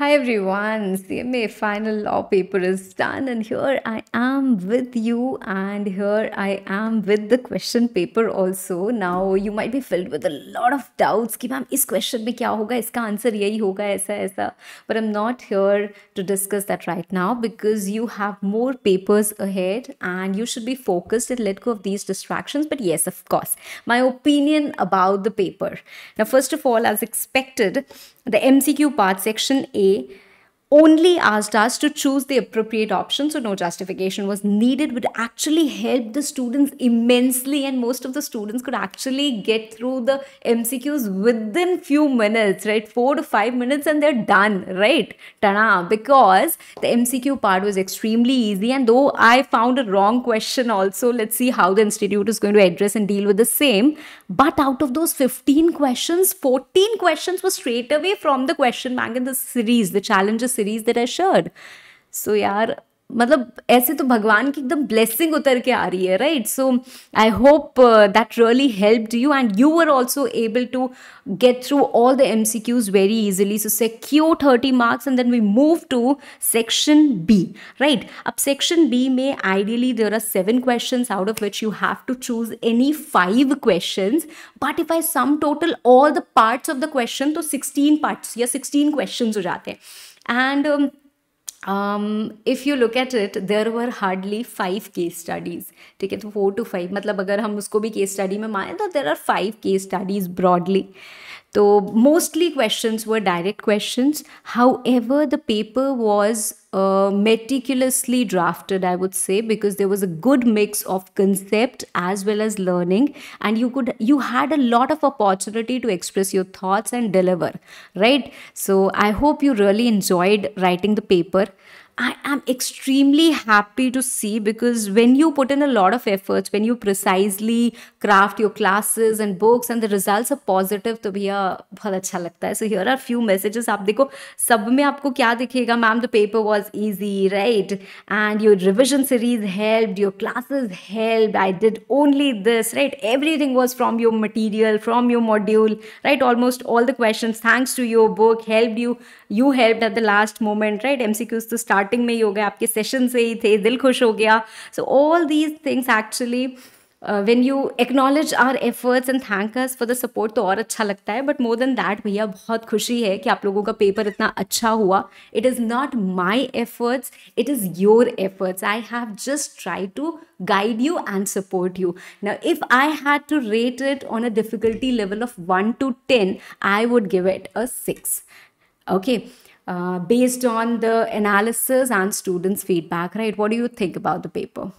Hi everyone, CMA final law paper is done and here I am with you and here I am with the question paper also. Now you might be filled with a lot of doubts कि ma'am, इस question में क्या होगा इसका answer यही होगा ऐसा but I'm not here to discuss that right now because you have more papers ahead and you should be focused and let go of these distractions but yes of course my opinion about the paper. Now first of all as expected the MCQ part section A lagi only asked us to choose the appropriate option, so no justification was needed, would actually help the students immensely. And most of the students could actually get through the MCQs within few minutes, right? Four to five minutes, and they're done, right? Tana, Because the MCQ part was extremely easy, and though I found a wrong question also, let's see how the institute is going to address and deal with the same. But out of those 15 questions, 14 questions were straight away from the question bank in the series, the challenges series that I shared so यार मतलब ऐसे तो भगवान की एकदम blessing उतर के आ रही है right so I hope that really helped you and you are also able to get through all the M C Qs very easily so secure thirty marks and then we move to section B right अब section B में ideally there are seven question out of which you have to choose any five question but if I sum total all the parts of the question तो sixteen parts या sixteen question हो जाते हैं And um, um, if you look at it, there were hardly five case studies. ठीक है तो four to five मतलब अगर हम उसको भी case study में माने तो there are five case studies broadly. So mostly questions were direct questions. However, the paper was uh, meticulously drafted, I would say, because there was a good mix of concept as well as learning, and you could you had a lot of opportunity to express your thoughts and deliver. Right. So I hope you really enjoyed writing the paper. I am extremely happy to see because when you put in a lot of efforts, when you precisely craft your classes and books and the results are positive, तो भैया बहुत अच्छा लगता है. So here are few messages. आप देखो सब में आपको क्या दिखेगा ma'am the paper was easy, right? And your revision series helped, your classes helped. I did only this, right? Everything was from your material, from your module, right? Almost all the questions, thanks to your book, helped you. You helped at the last moment, right? MCQs to start starting में ही हो गए आपके session से ही थे दिल खुश हो गया so all these things actually when you acknowledge our efforts and thank us for the support तो और अच्छा लगता है बट मोर देन दैट भैया बहुत खुशी है कि आप लोगों का पेपर इतना अच्छा हुआ it is not my efforts it is your efforts I have just try to guide you and support you ना if I had to rate it on a difficulty level of one to ten I would give it a six okay Uh, based on the analysis and students' feedback, right? What do you think about the paper?